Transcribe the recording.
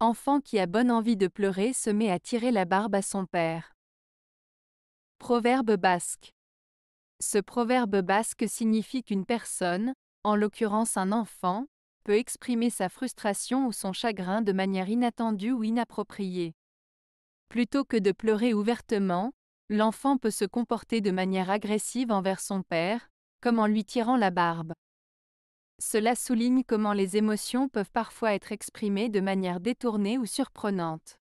Enfant qui a bonne envie de pleurer se met à tirer la barbe à son père. Proverbe basque. Ce proverbe basque signifie qu'une personne, en l'occurrence un enfant, peut exprimer sa frustration ou son chagrin de manière inattendue ou inappropriée. Plutôt que de pleurer ouvertement, l'enfant peut se comporter de manière agressive envers son père, comme en lui tirant la barbe. Cela souligne comment les émotions peuvent parfois être exprimées de manière détournée ou surprenante.